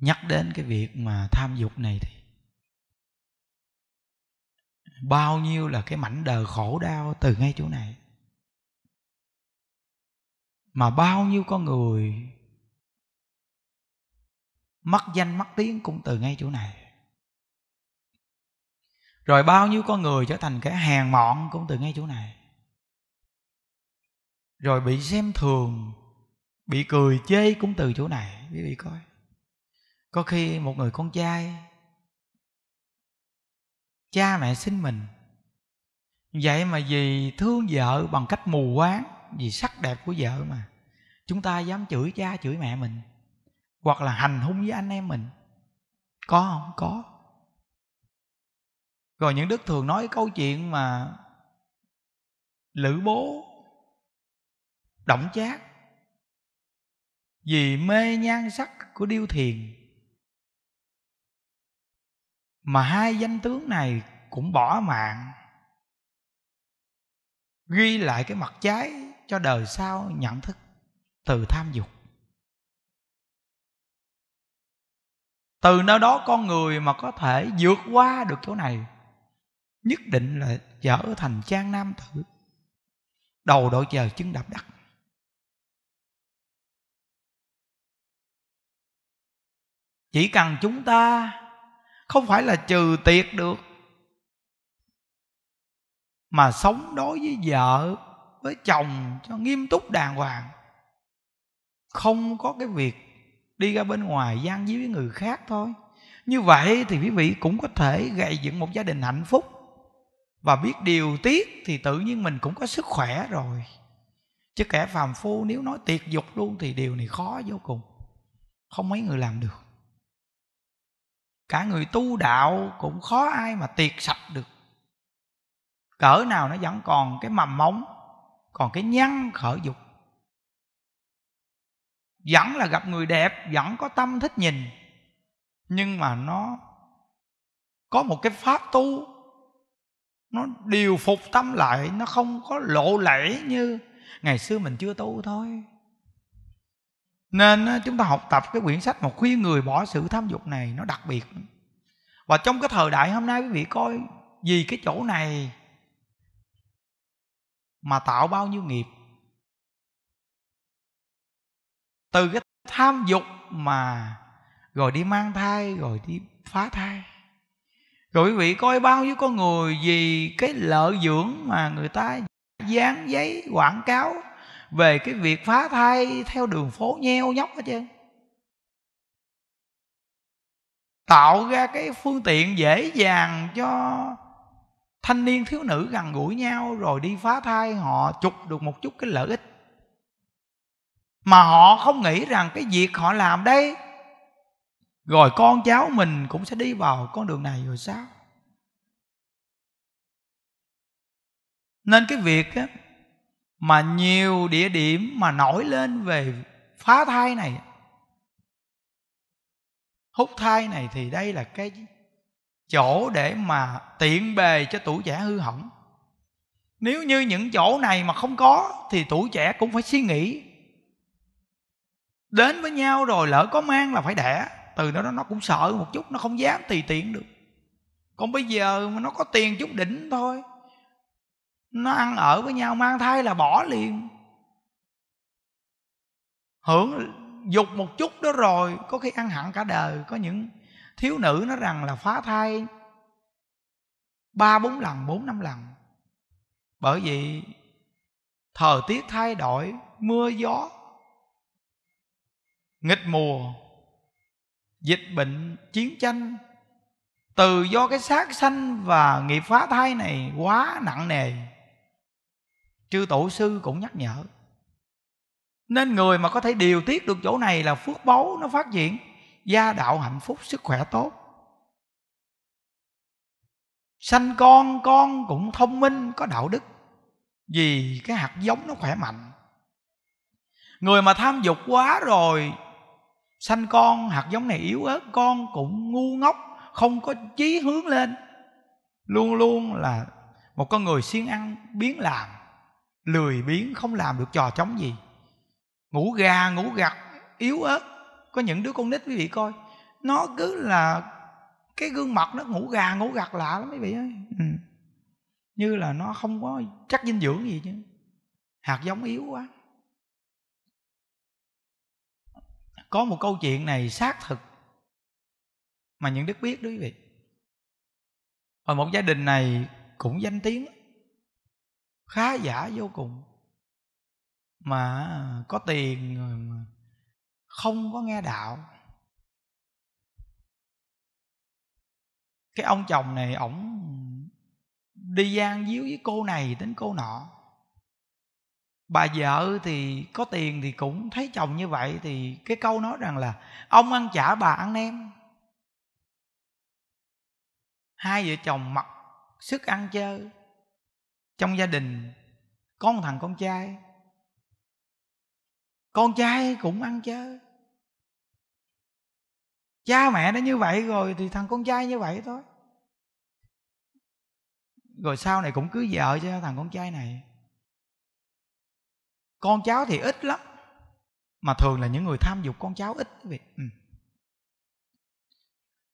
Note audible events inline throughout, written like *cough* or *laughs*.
nhắc đến cái việc mà tham dục này thì bao nhiêu là cái mảnh đời khổ đau từ ngay chỗ này mà bao nhiêu con người mất danh mất tiếng cũng từ ngay chỗ này rồi bao nhiêu con người trở thành cái hèn mọn cũng từ ngay chỗ này rồi bị xem thường bị cười chê cũng từ chỗ này quý vị coi có khi một người con trai cha mẹ sinh mình vậy mà vì thương vợ bằng cách mù quáng vì sắc đẹp của vợ mà chúng ta dám chửi cha chửi mẹ mình hoặc là hành hung với anh em mình có không có rồi những đức thường nói câu chuyện mà lữ bố động chát vì mê nhan sắc của điêu thiền mà hai danh tướng này cũng bỏ mạng ghi lại cái mặt trái cho đời sau nhận thức từ tham dục từ nơi đó con người mà có thể vượt qua được chỗ này nhất định là trở thành trang nam tử đầu đội trời chân đạp đất chỉ cần chúng ta không phải là trừ tiệt được mà sống đối với vợ với chồng cho nghiêm túc đàng hoàng không có cái việc đi ra bên ngoài gian díu với người khác thôi như vậy thì quý vị cũng có thể gây dựng một gia đình hạnh phúc và biết điều tiết thì tự nhiên mình cũng có sức khỏe rồi chứ kẻ phàm phu nếu nói tiệt dục luôn thì điều này khó vô cùng không mấy người làm được cả người tu đạo cũng khó ai mà tiệt sạch được cỡ nào nó vẫn còn cái mầm móng còn cái nhăn khởi dục vẫn là gặp người đẹp vẫn có tâm thích nhìn nhưng mà nó có một cái pháp tu nó điều phục tâm lại nó không có lộ lẫy như ngày xưa mình chưa tu thôi nên chúng ta học tập cái quyển sách một khuyên người bỏ sự tham dục này nó đặc biệt và trong cái thời đại hôm nay quý vị coi vì cái chỗ này mà tạo bao nhiêu nghiệp từ cái tham dục mà rồi đi mang thai rồi đi phá thai rồi quý vị coi bao nhiêu con người vì cái lợi dưỡng mà người ta dán giấy quảng cáo về cái việc phá thai theo đường phố nheo nhóc hết trơn tạo ra cái phương tiện dễ dàng cho thanh niên thiếu nữ gần gũi nhau rồi đi phá thai họ chụp được một chút cái lợi ích mà họ không nghĩ rằng cái việc họ làm đây rồi con cháu mình cũng sẽ đi vào con đường này rồi sao nên cái việc á mà nhiều địa điểm mà nổi lên về phá thai này hút thai này thì đây là cái chỗ để mà tiện bề cho tuổi trẻ hư hỏng nếu như những chỗ này mà không có thì tuổi trẻ cũng phải suy nghĩ đến với nhau rồi lỡ có mang là phải đẻ từ đó nó cũng sợ một chút nó không dám tùy tiện được còn bây giờ mà nó có tiền chút đỉnh thôi nó ăn ở với nhau mang thai là bỏ liền hưởng dục một chút đó rồi có khi ăn hẳn cả đời có những thiếu nữ nó rằng là phá thai ba bốn lần bốn năm lần bởi vì thời tiết thay đổi mưa gió nghịch mùa dịch bệnh chiến tranh từ do cái sát sanh và nghiệp phá thai này quá nặng nề chư tổ sư cũng nhắc nhở nên người mà có thể điều tiết được chỗ này là phước báu nó phát triển gia đạo hạnh phúc sức khỏe tốt sanh con con cũng thông minh có đạo đức vì cái hạt giống nó khỏe mạnh người mà tham dục quá rồi sanh con hạt giống này yếu ớt con cũng ngu ngốc không có chí hướng lên luôn luôn là một con người siêng ăn biến làm lười biếng không làm được trò chống gì ngủ gà ngủ gặt yếu ớt có những đứa con nít quý vị coi nó cứ là cái gương mặt nó ngủ gà ngủ gặt lạ lắm quý vị ơi ừ. như là nó không có chắc dinh dưỡng gì chứ hạt giống yếu quá có một câu chuyện này xác thực mà những đức biết đó quý vị và một gia đình này cũng danh tiếng khá giả vô cùng mà à, có tiền mà không có nghe đạo cái ông chồng này ổng đi gian díu với cô này đến cô nọ bà vợ thì có tiền thì cũng thấy chồng như vậy thì cái câu nói rằng là ông ăn chả bà ăn nem hai vợ chồng mặc sức ăn chơi trong gia đình có một thằng con trai con trai cũng ăn chơi cha mẹ nó như vậy rồi thì thằng con trai như vậy thôi rồi sau này cũng cứ vợ cho thằng con trai này con cháu thì ít lắm mà thường là những người tham dục con cháu ít ừ.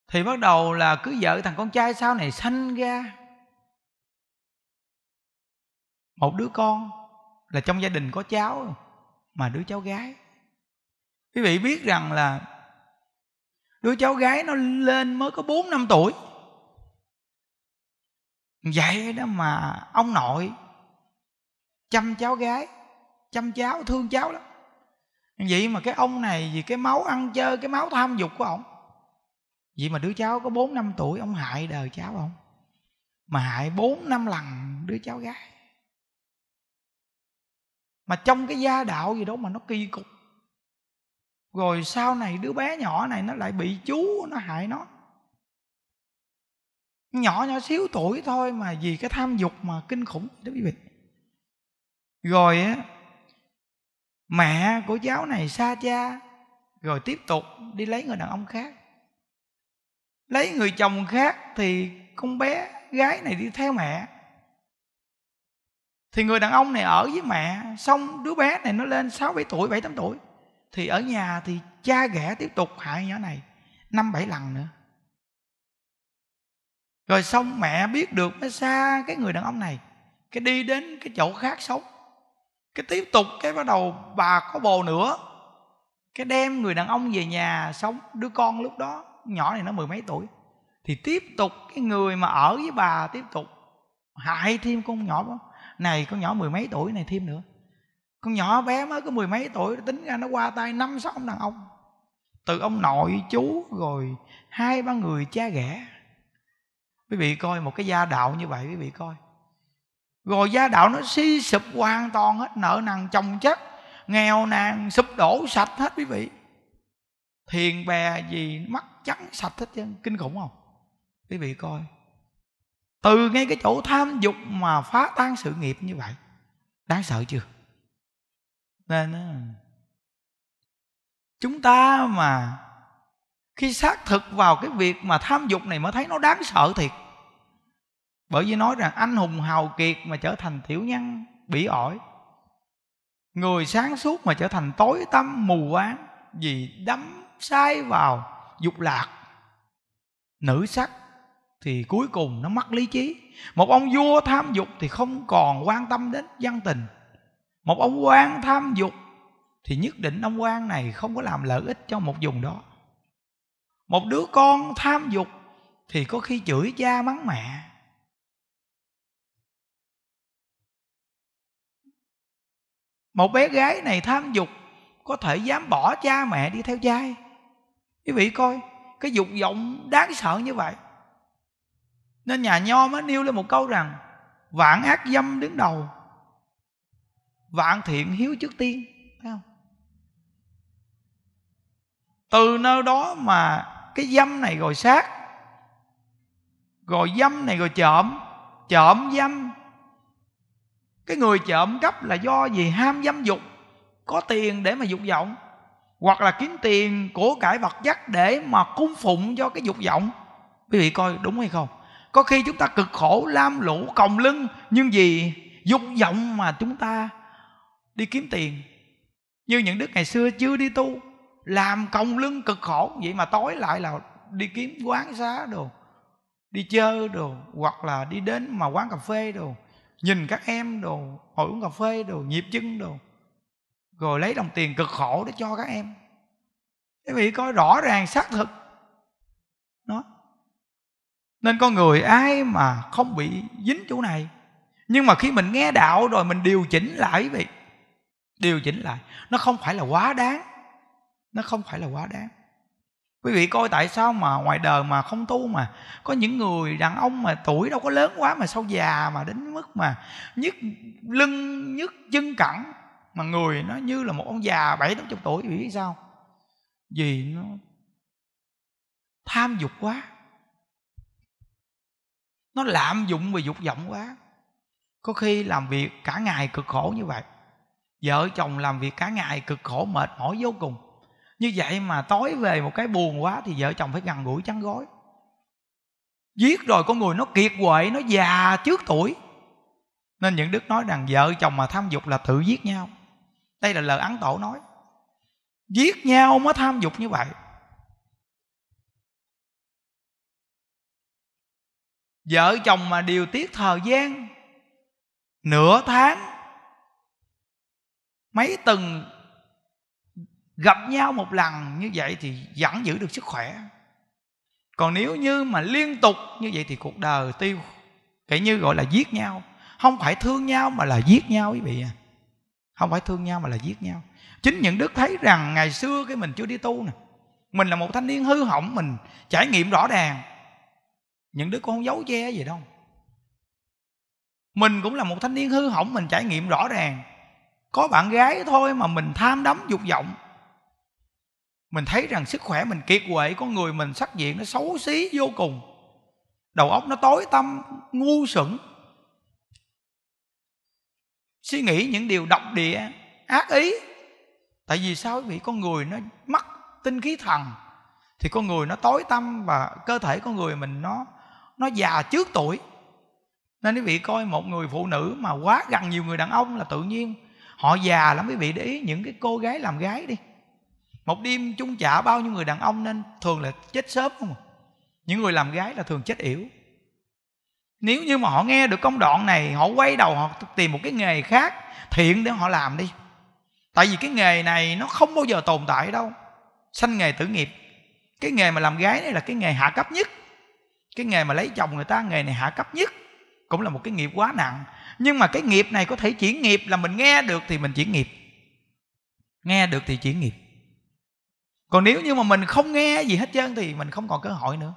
thì bắt đầu là cứ vợ thằng con trai sau này sanh ra một đứa con là trong gia đình có cháu mà đứa cháu gái quý vị biết rằng là đứa cháu gái nó lên mới có bốn năm tuổi vậy đó mà ông nội chăm cháu gái chăm cháu thương cháu lắm vậy mà cái ông này vì cái máu ăn chơi cái máu tham dục của ông vậy mà đứa cháu có bốn năm tuổi ông hại đời cháu ông, mà hại bốn năm lần đứa cháu gái mà trong cái gia đạo gì đó mà nó kỳ cục rồi sau này đứa bé nhỏ này nó lại bị chú nó hại nó nhỏ nhỏ xíu tuổi thôi mà vì cái tham dục mà kinh khủng đó quý vị rồi á mẹ của cháu này xa cha rồi tiếp tục đi lấy người đàn ông khác lấy người chồng khác thì con bé gái này đi theo mẹ thì người đàn ông này ở với mẹ xong đứa bé này nó lên sáu bảy tuổi bảy tám tuổi thì ở nhà thì cha ghẻ tiếp tục hại nhỏ này năm bảy lần nữa rồi xong mẹ biết được mới xa cái người đàn ông này cái đi đến cái chỗ khác sống cái tiếp tục cái bắt đầu bà có bồ nữa cái đem người đàn ông về nhà sống đứa con lúc đó nhỏ này nó mười mấy tuổi thì tiếp tục cái người mà ở với bà tiếp tục hại thêm con nhỏ đó này con nhỏ mười mấy tuổi này thêm nữa con nhỏ bé mới có mười mấy tuổi tính ra nó qua tay năm sáu ông đàn ông từ ông nội chú rồi hai ba người cha ghẻ quý vị coi một cái gia đạo như vậy quý vị coi rồi gia đạo nó suy sụp hoàn toàn hết nợ nần chồng chất nghèo nàn sụp đổ sạch hết quý vị thiền bè gì mắt trắng sạch hết chứ kinh khủng không quý vị coi từ ngay cái chỗ tham dục mà phá tan sự nghiệp như vậy đáng sợ chưa nên chúng ta mà khi xác thực vào cái việc mà tham dục này mới thấy nó đáng sợ thiệt bởi vì nói rằng anh hùng hào kiệt mà trở thành tiểu nhân bỉ ổi người sáng suốt mà trở thành tối tâm mù quáng vì đắm sai vào dục lạc nữ sắc thì cuối cùng nó mất lý trí một ông vua tham dục thì không còn quan tâm đến dân tình một ông quan tham dục thì nhất định ông quan này không có làm lợi ích cho một vùng đó một đứa con tham dục thì có khi chửi cha mắng mẹ một bé gái này tham dục có thể dám bỏ cha mẹ đi theo trai quý vị coi cái dục vọng đáng sợ như vậy nên nhà nho mới nêu lên một câu rằng vạn ác dâm đứng đầu vạn thiện hiếu trước tiên thấy không từ nơi đó mà cái dâm này rồi sát rồi dâm này rồi trộm trộm dâm cái người trộm cắp là do gì ham dâm dục có tiền để mà dục vọng hoặc là kiếm tiền của cải vật chất để mà cung phụng cho cái dục vọng quý vị coi đúng hay không có khi chúng ta cực khổ lam lũ còng lưng nhưng vì dục vọng mà chúng ta đi kiếm tiền như những đức ngày xưa chưa đi tu làm còng lưng cực khổ vậy mà tối lại là đi kiếm quán xá đồ đi chơi đồ hoặc là đi đến mà quán cà phê đồ nhìn các em đồ ngồi uống cà phê đồ nhịp chân đồ rồi lấy đồng tiền cực khổ để cho các em quý vị coi rõ ràng xác thực nên con người ai mà không bị dính chỗ này nhưng mà khi mình nghe đạo rồi mình điều chỉnh lại quý vị điều chỉnh lại nó không phải là quá đáng nó không phải là quá đáng quý vị coi tại sao mà ngoài đời mà không tu mà có những người đàn ông mà tuổi đâu có lớn quá mà sao già mà đến mức mà nhức lưng nhức chân cẳng mà người nó như là một ông già bảy tám chục tuổi quý vị sao vì nó tham dục quá nó lạm dụng về dục vọng quá có khi làm việc cả ngày cực khổ như vậy vợ chồng làm việc cả ngày cực khổ mệt mỏi vô cùng như vậy mà tối về một cái buồn quá thì vợ chồng phải gần gũi trắng gói, giết rồi con người nó kiệt quệ nó già trước tuổi nên những đức nói rằng vợ chồng mà tham dục là tự giết nhau đây là lời ấn tổ nói giết nhau mới tham dục như vậy vợ chồng mà điều tiết thời gian nửa tháng mấy tuần gặp nhau một lần như vậy thì vẫn giữ được sức khỏe còn nếu như mà liên tục như vậy thì cuộc đời tiêu kể như gọi là giết nhau không phải thương nhau mà là giết nhau quý vị à không phải thương nhau mà là giết nhau chính những đức thấy rằng ngày xưa cái mình chưa đi tu nè mình là một thanh niên hư hỏng mình trải nghiệm rõ ràng những đứa con không giấu che gì đâu mình cũng là một thanh niên hư hỏng mình trải nghiệm rõ ràng có bạn gái thôi mà mình tham đắm dục vọng mình thấy rằng sức khỏe mình kiệt quệ con người mình sắc diện nó xấu xí vô cùng đầu óc nó tối tâm ngu sững suy nghĩ những điều độc địa ác ý tại vì sao vì vị con người nó mất tinh khí thần thì con người nó tối tâm và cơ thể con người mình nó nó già trước tuổi nên quý vị coi một người phụ nữ mà quá gần nhiều người đàn ông là tự nhiên họ già lắm quý vị để ý những cái cô gái làm gái đi một đêm chung chả bao nhiêu người đàn ông nên thường là chết sớm không à. những người làm gái là thường chết yểu nếu như mà họ nghe được công đoạn này họ quay đầu họ tìm một cái nghề khác thiện để họ làm đi tại vì cái nghề này nó không bao giờ tồn tại đâu sanh nghề tử nghiệp cái nghề mà làm gái này là cái nghề hạ cấp nhất cái nghề mà lấy chồng người ta nghề này hạ cấp nhất cũng là một cái nghiệp quá nặng nhưng mà cái nghiệp này có thể chuyển nghiệp là mình nghe được thì mình chuyển nghiệp nghe được thì chuyển nghiệp còn nếu như mà mình không nghe gì hết trơn thì mình không còn cơ hội nữa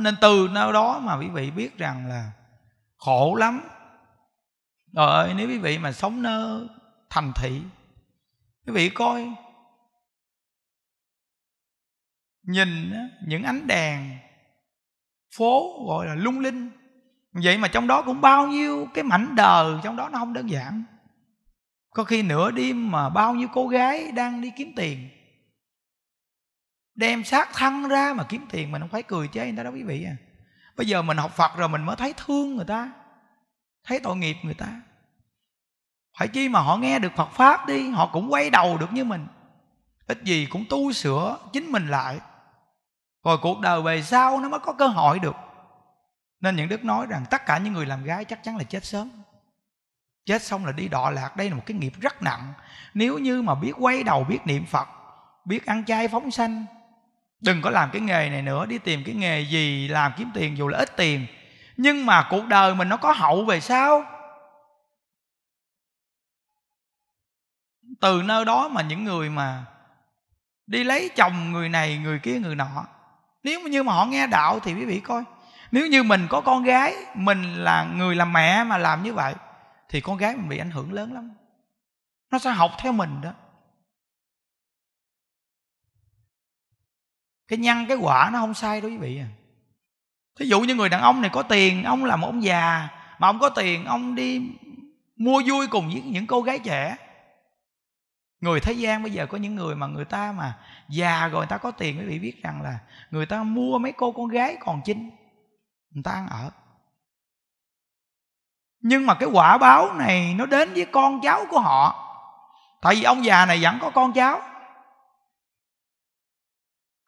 nên từ nơi đó mà quý vị biết rằng là khổ lắm rồi ơi nếu quý vị mà sống nơi thành thị quý vị coi nhìn những ánh đèn phố gọi là lung linh vậy mà trong đó cũng bao nhiêu cái mảnh đời trong đó nó không đơn giản có khi nửa đêm mà bao nhiêu cô gái đang đi kiếm tiền đem xác thân ra mà kiếm tiền mình không phải cười chế người ta đó quý vị à bây giờ mình học phật rồi mình mới thấy thương người ta thấy tội nghiệp người ta phải chi mà họ nghe được phật pháp đi họ cũng quay đầu được như mình ít gì cũng tu sửa chính mình lại rồi cuộc đời về sau nó mới có cơ hội được nên những đức nói rằng tất cả những người làm gái chắc chắn là chết sớm chết xong là đi đọa lạc đây là một cái nghiệp rất nặng nếu như mà biết quay đầu biết niệm phật biết ăn chay phóng sanh đừng có làm cái nghề này nữa đi tìm cái nghề gì làm kiếm tiền dù là ít tiền nhưng mà cuộc đời mình nó có hậu về sau từ nơi đó mà những người mà đi lấy chồng người này người kia người nọ nếu như mà họ nghe đạo thì quý vị coi nếu như mình có con gái mình là người làm mẹ mà làm như vậy thì con gái mình bị ảnh hưởng lớn lắm nó sẽ học theo mình đó cái nhân cái quả nó không sai đâu quý vị à thí dụ như người đàn ông này có tiền ông là một ông già mà ông có tiền ông đi mua vui cùng với những cô gái trẻ người thế gian bây giờ có những người mà người ta mà già rồi người ta có tiền quý vị biết rằng là người ta mua mấy cô con gái còn chinh người ta ăn ở nhưng mà cái quả báo này nó đến với con cháu của họ tại vì ông già này vẫn có con cháu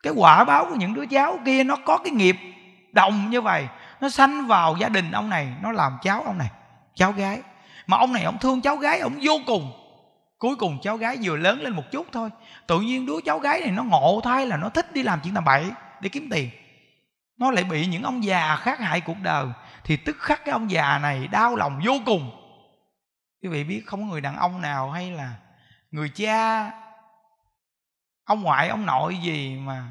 cái quả báo của những đứa cháu kia nó có cái nghiệp đồng như vậy nó sanh vào gia đình ông này nó làm cháu ông này cháu gái mà ông này ông thương cháu gái ông vô cùng cuối cùng cháu gái vừa lớn lên một chút thôi tự nhiên đứa cháu gái này nó ngộ thay là nó thích đi làm chuyện tầm bậy để kiếm tiền nó lại bị những ông già khác hại cuộc đời thì tức khắc cái ông già này đau lòng vô cùng quý vị biết không có người đàn ông nào hay là người cha ông ngoại ông nội gì mà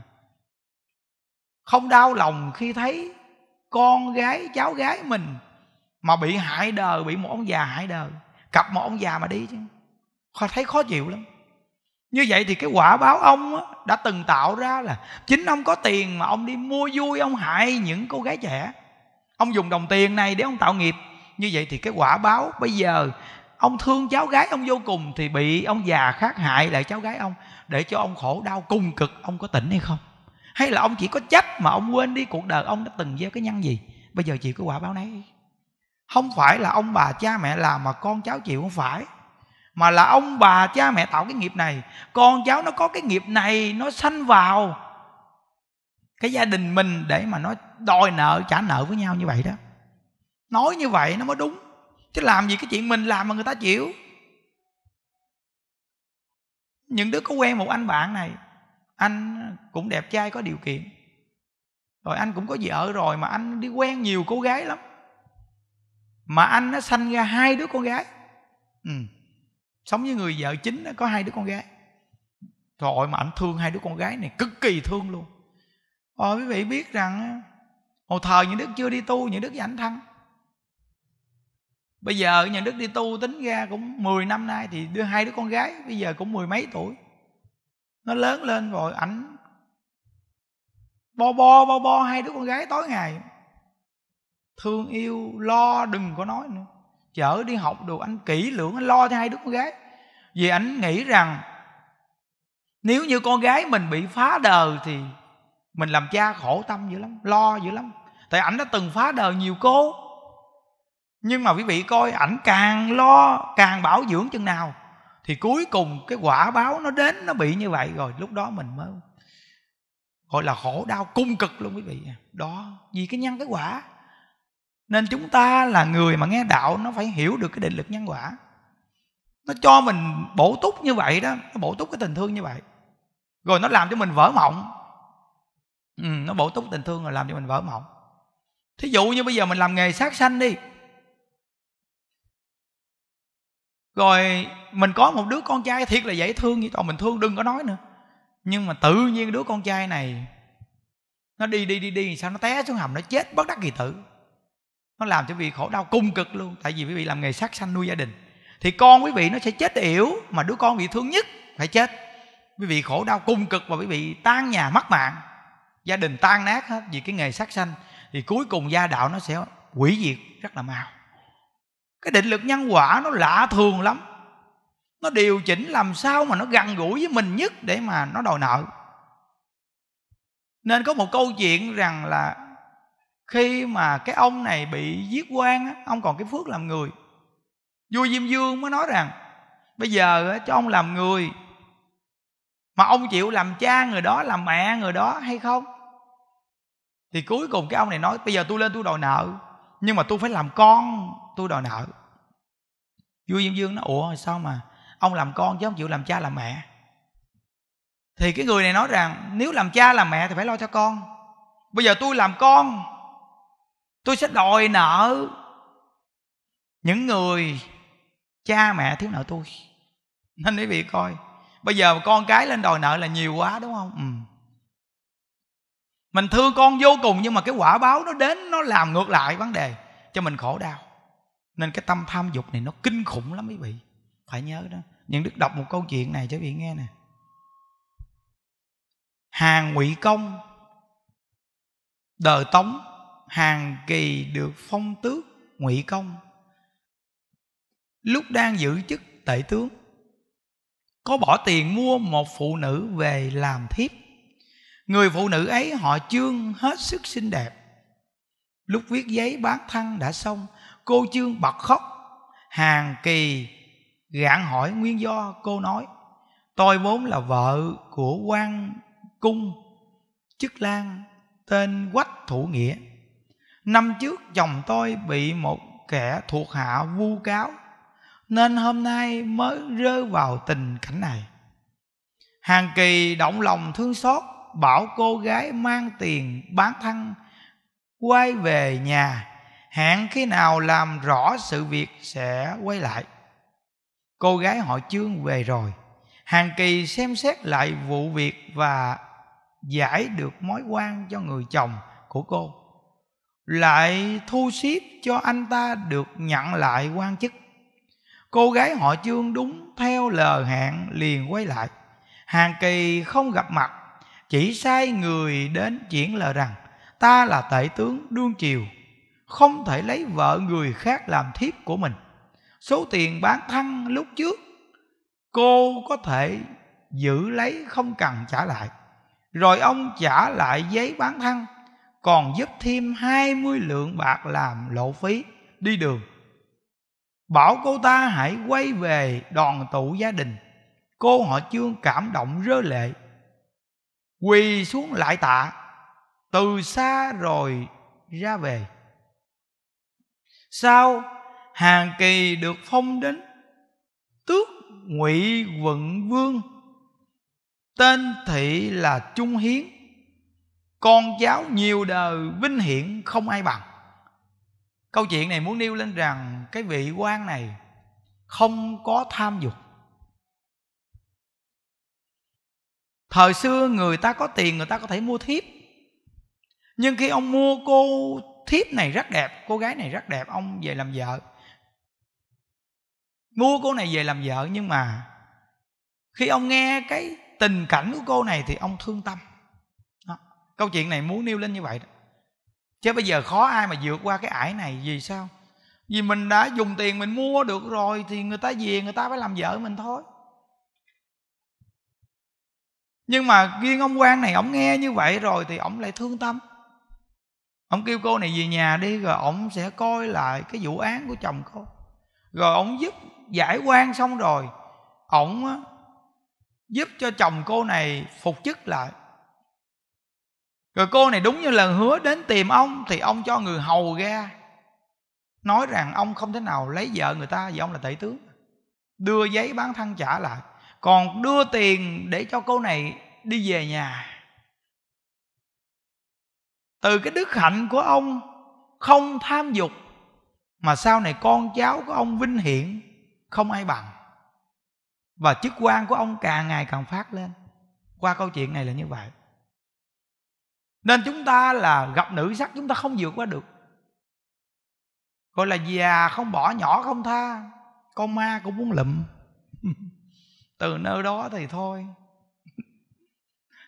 không đau lòng khi thấy con gái cháu gái mình mà bị hại đời bị một ông già hại đời cặp một ông già mà đi chứ khó thấy khó chịu lắm như vậy thì cái quả báo ông đã từng tạo ra là chính ông có tiền mà ông đi mua vui ông hại những cô gái trẻ ông dùng đồng tiền này để ông tạo nghiệp như vậy thì cái quả báo bây giờ ông thương cháu gái ông vô cùng thì bị ông già khác hại lại cháu gái ông để cho ông khổ đau cùng cực ông có tỉnh hay không hay là ông chỉ có chấp mà ông quên đi cuộc đời ông đã từng gieo cái nhân gì bây giờ chịu cái quả báo này không phải là ông bà cha mẹ làm mà con cháu chịu không phải mà là ông bà cha mẹ tạo cái nghiệp này con cháu nó có cái nghiệp này nó sanh vào cái gia đình mình để mà nó đòi nợ trả nợ với nhau như vậy đó nói như vậy nó mới đúng chứ làm gì cái chuyện mình làm mà người ta chịu những đứa có quen một anh bạn này anh cũng đẹp trai có điều kiện rồi anh cũng có vợ rồi mà anh đi quen nhiều cô gái lắm mà anh nó sanh ra hai đứa con gái ừ sống với người vợ chính có hai đứa con gái rồi mà anh thương hai đứa con gái này cực kỳ thương luôn rồi ờ, quý vị biết rằng hồi thờ những đức chưa đi tu những đức với ảnh thân bây giờ những đức đi tu tính ra cũng 10 năm nay thì đưa hai đứa con gái bây giờ cũng mười mấy tuổi nó lớn lên rồi ảnh bo bo bo bo hai đứa con gái tối ngày thương yêu lo đừng có nói nữa chở đi học đồ anh kỹ lưỡng anh lo cho hai đứa con gái vì anh nghĩ rằng nếu như con gái mình bị phá đời thì mình làm cha khổ tâm dữ lắm lo dữ lắm tại ảnh đã từng phá đời nhiều cô nhưng mà quý vị coi ảnh càng lo càng bảo dưỡng chừng nào thì cuối cùng cái quả báo nó đến nó bị như vậy rồi lúc đó mình mới gọi là khổ đau cung cực luôn quý vị đó vì cái nhân cái quả nên chúng ta là người mà nghe đạo nó phải hiểu được cái định lực nhân quả nó cho mình bổ túc như vậy đó nó bổ túc cái tình thương như vậy rồi nó làm cho mình vỡ mộng ừ, nó bổ túc tình thương rồi làm cho mình vỡ mộng thí dụ như bây giờ mình làm nghề sát sanh đi rồi mình có một đứa con trai thiệt là dễ thương như tụi mình thương đừng có nói nữa nhưng mà tự nhiên đứa con trai này nó đi đi đi đi sao nó té xuống hầm nó chết bất đắc kỳ tử nó làm cho quý vị khổ đau cung cực luôn tại vì quý vị làm nghề sát sanh nuôi gia đình thì con quý vị nó sẽ chết yểu mà đứa con bị thương nhất phải chết quý vị khổ đau cung cực và quý vị tan nhà mất mạng gia đình tan nát hết vì cái nghề sát sanh thì cuối cùng gia đạo nó sẽ hủy diệt rất là mau cái định lực nhân quả nó lạ thường lắm nó điều chỉnh làm sao mà nó gần gũi với mình nhất để mà nó đòi nợ nên có một câu chuyện rằng là khi mà cái ông này bị giết quan ông còn cái phước làm người vua diêm dương mới nói rằng bây giờ cho ông làm người mà ông chịu làm cha người đó làm mẹ người đó hay không thì cuối cùng cái ông này nói bây giờ tôi lên tôi đòi nợ nhưng mà tôi phải làm con tôi đòi nợ vua diêm dương nói ủa sao mà ông làm con chứ không chịu làm cha làm mẹ thì cái người này nói rằng nếu làm cha làm mẹ thì phải lo cho con bây giờ tôi làm con tôi sẽ đòi nợ những người cha mẹ thiếu nợ tôi nên quý vị coi bây giờ con cái lên đòi nợ là nhiều quá đúng không ừ. mình thương con vô cùng nhưng mà cái quả báo nó đến nó làm ngược lại vấn đề cho mình khổ đau nên cái tâm tham dục này nó kinh khủng lắm quý vị phải nhớ đó những đức đọc một câu chuyện này cho quý vị nghe nè hàng ngụy công đời tống hàng kỳ được phong tước ngụy công lúc đang giữ chức tể tướng có bỏ tiền mua một phụ nữ về làm thiếp người phụ nữ ấy họ chương hết sức xinh đẹp lúc viết giấy bán thân đã xong cô chương bật khóc hàng kỳ gạn hỏi nguyên do cô nói tôi vốn là vợ của quan cung chức lan tên quách thủ nghĩa năm trước chồng tôi bị một kẻ thuộc hạ vu cáo nên hôm nay mới rơi vào tình cảnh này hàng kỳ động lòng thương xót bảo cô gái mang tiền bán thân quay về nhà hẹn khi nào làm rõ sự việc sẽ quay lại cô gái họ chương về rồi hàng kỳ xem xét lại vụ việc và giải được mối quan cho người chồng của cô lại thu xếp cho anh ta được nhận lại quan chức cô gái họ trương đúng theo lời hẹn liền quay lại hàng kỳ không gặp mặt chỉ sai người đến chuyển lời rằng ta là tể tướng đương triều không thể lấy vợ người khác làm thiếp của mình số tiền bán thân lúc trước cô có thể giữ lấy không cần trả lại rồi ông trả lại giấy bán thân còn giúp thêm hai mươi lượng bạc làm lộ phí đi đường bảo cô ta hãy quay về đoàn tụ gia đình cô họ chương cảm động rơi lệ quỳ xuống lại tạ từ xa rồi ra về sau hàng kỳ được phong đến tước ngụy quận vương tên thị là trung hiến con cháu nhiều đời vinh hiển không ai bằng câu chuyện này muốn nêu lên rằng cái vị quan này không có tham dục thời xưa người ta có tiền người ta có thể mua thiếp nhưng khi ông mua cô thiếp này rất đẹp cô gái này rất đẹp ông về làm vợ mua cô này về làm vợ nhưng mà khi ông nghe cái tình cảnh của cô này thì ông thương tâm câu chuyện này muốn nêu lên như vậy đó chứ bây giờ khó ai mà vượt qua cái ải này vì sao vì mình đã dùng tiền mình mua được rồi thì người ta về người ta phải làm vợ mình thôi nhưng mà riêng ông quan này ổng nghe như vậy rồi thì ổng lại thương tâm ông kêu cô này về nhà đi rồi ổng sẽ coi lại cái vụ án của chồng cô rồi ổng giúp giải quan xong rồi ổng giúp cho chồng cô này phục chức lại rồi cô này đúng như là hứa đến tìm ông thì ông cho người hầu ra nói rằng ông không thể nào lấy vợ người ta vì ông là tể tướng đưa giấy bán thân trả lại còn đưa tiền để cho cô này đi về nhà từ cái đức hạnh của ông không tham dục mà sau này con cháu của ông vinh hiển không ai bằng và chức quan của ông càng ngày càng phát lên qua câu chuyện này là như vậy nên chúng ta là gặp nữ sắc chúng ta không vượt qua được gọi là già không bỏ nhỏ không tha con ma cũng muốn lụm *laughs* từ nơi đó thì thôi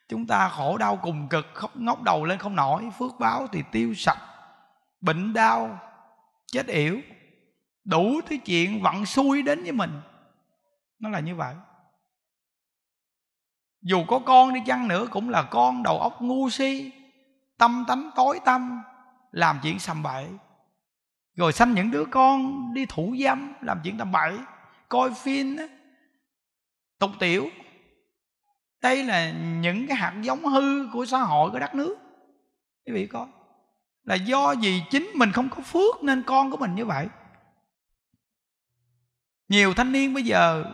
chúng ta khổ đau cùng cực khóc ngóc đầu lên không nổi phước báo thì tiêu sạch bệnh đau chết yểu đủ thứ chuyện vặn xui đến với mình nó là như vậy dù có con đi chăng nữa cũng là con đầu óc ngu si tâm tánh tối tâm làm chuyện sầm bậy rồi sanh những đứa con đi thủ dâm làm chuyện tầm bậy coi phim tục tiểu đây là những cái hạt giống hư của xã hội của đất nước quý vị coi là do gì chính mình không có phước nên con của mình như vậy nhiều thanh niên bây giờ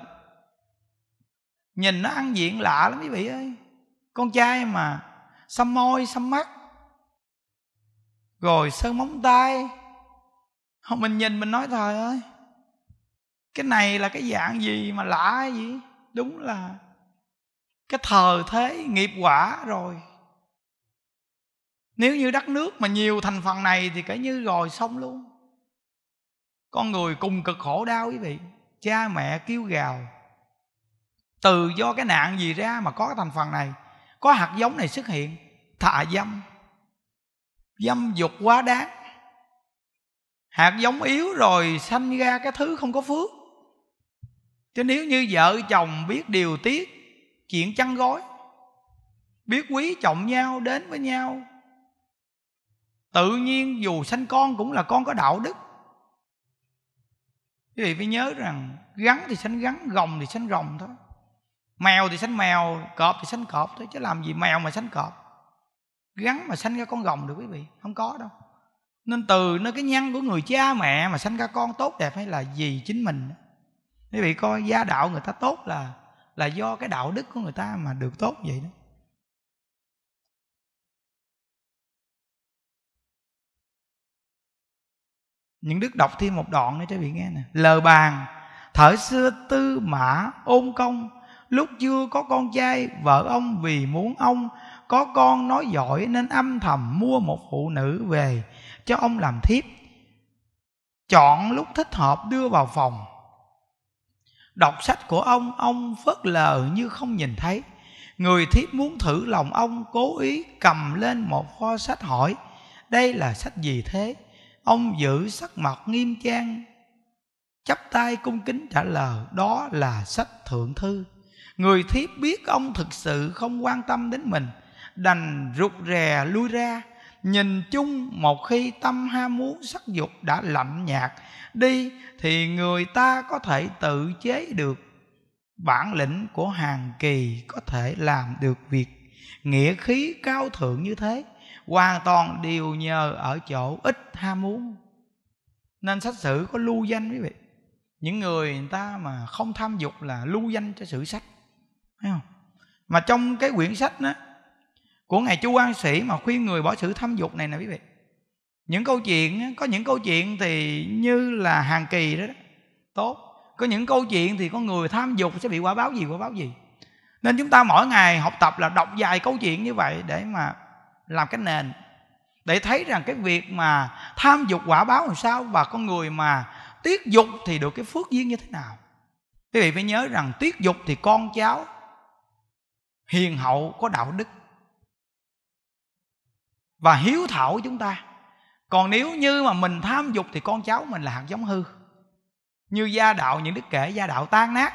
nhìn nó ăn diện lạ lắm quý vị ơi con trai mà xăm môi xăm mắt rồi sơn móng tay không mình nhìn mình nói trời ơi cái này là cái dạng gì mà lạ gì đúng là cái thờ thế nghiệp quả rồi nếu như đất nước mà nhiều thành phần này thì kể như rồi xong luôn con người cùng cực khổ đau quý vị cha mẹ kêu gào từ do cái nạn gì ra mà có cái thành phần này có hạt giống này xuất hiện thà dâm dâm dục quá đáng hạt giống yếu rồi sanh ra cái thứ không có phước chứ nếu như vợ chồng biết điều tiết chuyện chăn gói biết quý trọng nhau đến với nhau tự nhiên dù sanh con cũng là con có đạo đức quý vị phải nhớ rằng gắn thì sanh gắn gồng thì sanh rồng thôi mèo thì sanh mèo cọp thì sanh cọp thôi chứ làm gì mèo mà sanh cọp gắn mà sanh ra con rồng được quý vị không có đâu nên từ nó cái nhân của người cha mẹ mà sanh ra con tốt đẹp hay là gì chính mình quý vị coi gia đạo người ta tốt là là do cái đạo đức của người ta mà được tốt vậy đó những đức đọc thêm một đoạn nữa cho vị nghe nè lờ bàn thở xưa tư mã ôn công lúc chưa có con trai vợ ông vì muốn ông có con nói giỏi nên âm thầm mua một phụ nữ về cho ông làm thiếp chọn lúc thích hợp đưa vào phòng đọc sách của ông ông phớt lờ như không nhìn thấy người thiếp muốn thử lòng ông cố ý cầm lên một kho sách hỏi đây là sách gì thế ông giữ sắc mặt nghiêm trang chắp tay cung kính trả lời đó là sách thượng thư người thiếp biết ông thực sự không quan tâm đến mình đành rụt rè lui ra nhìn chung một khi tâm ham muốn sắc dục đã lạnh nhạt đi thì người ta có thể tự chế được bản lĩnh của hàng kỳ có thể làm được việc nghĩa khí cao thượng như thế hoàn toàn đều nhờ ở chỗ ít ham muốn nên sách sử có lưu danh quý vị những người người ta mà không tham dục là lưu danh cho sử sách thấy không mà trong cái quyển sách đó của ngài chu quan sĩ mà khuyên người bỏ sự tham dục này nè quý vị những câu chuyện có những câu chuyện thì như là hàng kỳ đó, tốt có những câu chuyện thì con người tham dục sẽ bị quả báo gì quả báo gì nên chúng ta mỗi ngày học tập là đọc dài câu chuyện như vậy để mà làm cái nền để thấy rằng cái việc mà tham dục quả báo làm sao và con người mà tiết dục thì được cái phước duyên như thế nào quý vị phải nhớ rằng tiết dục thì con cháu hiền hậu có đạo đức và hiếu thảo chúng ta còn nếu như mà mình tham dục thì con cháu mình là hạt giống hư như gia đạo những đức kể gia đạo tan nát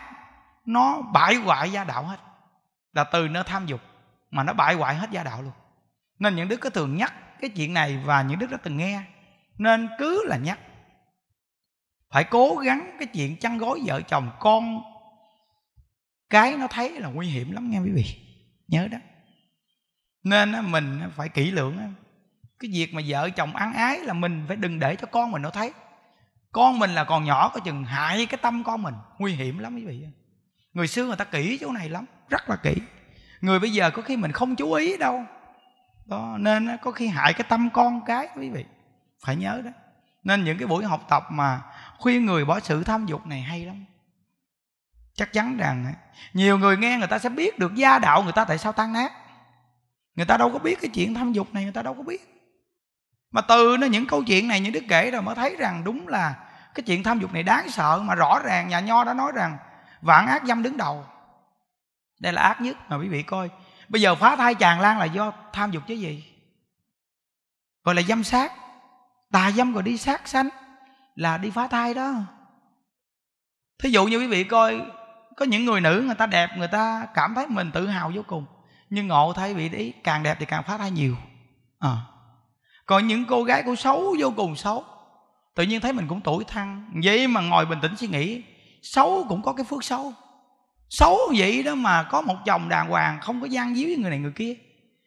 nó bại hoại gia đạo hết là từ nơi tham dục mà nó bại hoại hết gia đạo luôn nên những đức có thường nhắc cái chuyện này và những đức đã từng nghe nên cứ là nhắc phải cố gắng cái chuyện chăn gối vợ chồng con cái nó thấy là nguy hiểm lắm nghe quý vị nhớ đó nên mình phải kỹ lưỡng cái việc mà vợ chồng ăn ái là mình phải đừng để cho con mình nó thấy con mình là còn nhỏ có chừng hại cái tâm con mình nguy hiểm lắm quý vị người xưa người ta kỹ chỗ này lắm rất là kỹ người bây giờ có khi mình không chú ý đâu đó nên có khi hại cái tâm con cái quý vị phải nhớ đó nên những cái buổi học tập mà khuyên người bỏ sự tham dục này hay lắm chắc chắn rằng nhiều người nghe người ta sẽ biết được gia đạo người ta tại sao tan nát người ta đâu có biết cái chuyện tham dục này người ta đâu có biết mà từ nó những câu chuyện này những đức kể rồi mới thấy rằng đúng là cái chuyện tham dục này đáng sợ mà rõ ràng nhà nho đã nói rằng vạn ác dâm đứng đầu đây là ác nhất mà quý vị coi bây giờ phá thai tràn lan là do tham dục chứ gì gọi là dâm sát tà dâm rồi đi sát sanh là đi phá thai đó thí dụ như quý vị coi có những người nữ người ta đẹp người ta cảm thấy mình tự hào vô cùng nhưng ngộ thấy vị đấy càng đẹp thì càng phát ra nhiều à. còn những cô gái cô xấu vô cùng xấu tự nhiên thấy mình cũng tuổi thăng vậy mà ngồi bình tĩnh suy nghĩ xấu cũng có cái phước xấu xấu vậy đó mà có một chồng đàng hoàng không có gian díu với người này người kia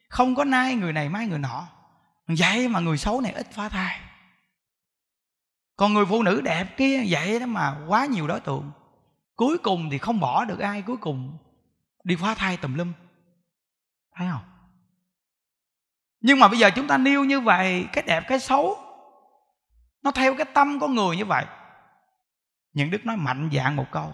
không có nai người này mai người nọ vậy mà người xấu này ít phá thai còn người phụ nữ đẹp kia vậy đó mà quá nhiều đối tượng cuối cùng thì không bỏ được ai cuối cùng đi phá thai tùm lum phải không nhưng mà bây giờ chúng ta nêu như vậy cái đẹp cái xấu nó theo cái tâm của người như vậy những đức nói mạnh dạng một câu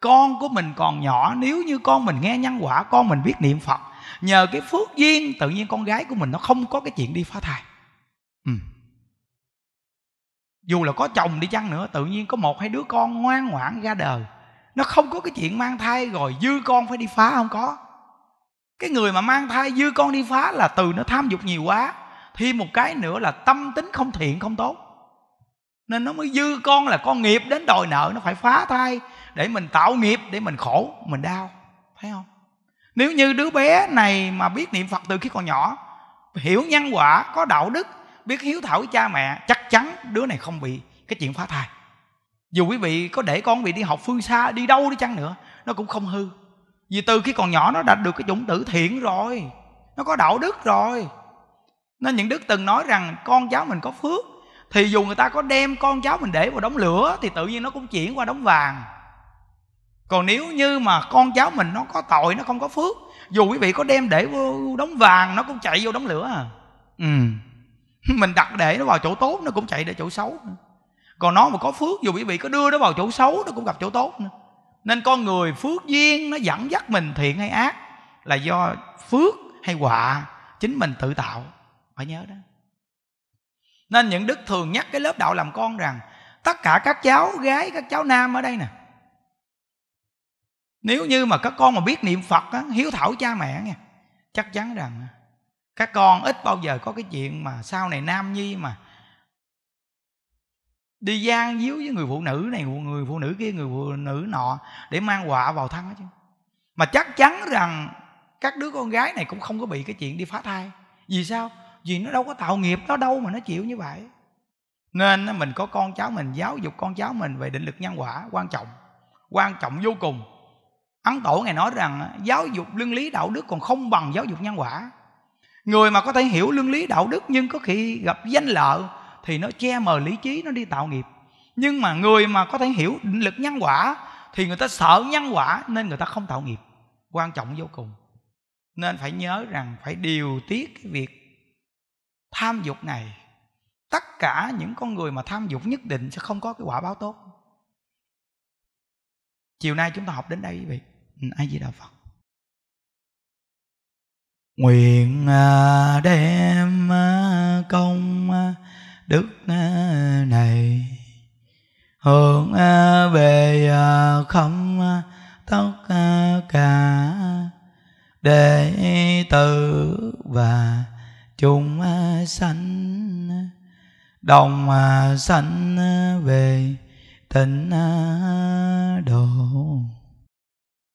con của mình còn nhỏ nếu như con mình nghe nhân quả con mình biết niệm phật nhờ cái phước duyên tự nhiên con gái của mình nó không có cái chuyện đi phá thai ừ. dù là có chồng đi chăng nữa tự nhiên có một hai đứa con ngoan ngoãn ra đời nó không có cái chuyện mang thai rồi dư con phải đi phá không có cái người mà mang thai dư con đi phá là từ nó tham dục nhiều quá thêm một cái nữa là tâm tính không thiện không tốt nên nó mới dư con là con nghiệp đến đòi nợ nó phải phá thai để mình tạo nghiệp để mình khổ mình đau thấy không nếu như đứa bé này mà biết niệm phật từ khi còn nhỏ hiểu nhân quả có đạo đức biết hiếu thảo với cha mẹ chắc chắn đứa này không bị cái chuyện phá thai dù quý vị có để con bị đi học phương xa đi đâu đi chăng nữa nó cũng không hư vì từ khi còn nhỏ nó đã được cái chủng tử thiện rồi nó có đạo đức rồi nên những đức từng nói rằng con cháu mình có phước thì dù người ta có đem con cháu mình để vào đống lửa thì tự nhiên nó cũng chuyển qua đống vàng còn nếu như mà con cháu mình nó có tội nó không có phước dù quý vị có đem để vô đống vàng nó cũng chạy vô đống lửa à ừ *laughs* mình đặt để nó vào chỗ tốt nó cũng chạy để chỗ xấu còn nó mà có phước dù quý vị có đưa nó vào chỗ xấu nó cũng gặp chỗ tốt nữa nên con người phước duyên nó dẫn dắt mình thiện hay ác là do phước hay họa chính mình tự tạo phải nhớ đó nên những đức thường nhắc cái lớp đạo làm con rằng tất cả các cháu gái các cháu nam ở đây nè nếu như mà các con mà biết niệm phật á, hiếu thảo cha mẹ nha chắc chắn rằng các con ít bao giờ có cái chuyện mà sau này nam nhi mà đi gian díu với người phụ nữ này người phụ nữ kia người phụ nữ nọ để mang họa vào thân chứ mà chắc chắn rằng các đứa con gái này cũng không có bị cái chuyện đi phá thai vì sao vì nó đâu có tạo nghiệp nó đâu mà nó chịu như vậy nên mình có con cháu mình giáo dục con cháu mình về định lực nhân quả quan trọng quan trọng vô cùng ấn tổ ngày nói rằng giáo dục lương lý đạo đức còn không bằng giáo dục nhân quả người mà có thể hiểu lương lý đạo đức nhưng có khi gặp danh lợi thì nó che mờ lý trí nó đi tạo nghiệp nhưng mà người mà có thể hiểu định lực nhân quả thì người ta sợ nhân quả nên người ta không tạo nghiệp quan trọng vô cùng nên phải nhớ rằng phải điều tiết cái việc tham dục này tất cả những con người mà tham dục nhất định sẽ không có cái quả báo tốt chiều nay chúng ta học đến đây quý vị ai di đà phật nguyện à, đem à, công à, đức này hướng à, về à, không à, tất cả đệ tử và chúng sanh đồng sanh về tịnh độ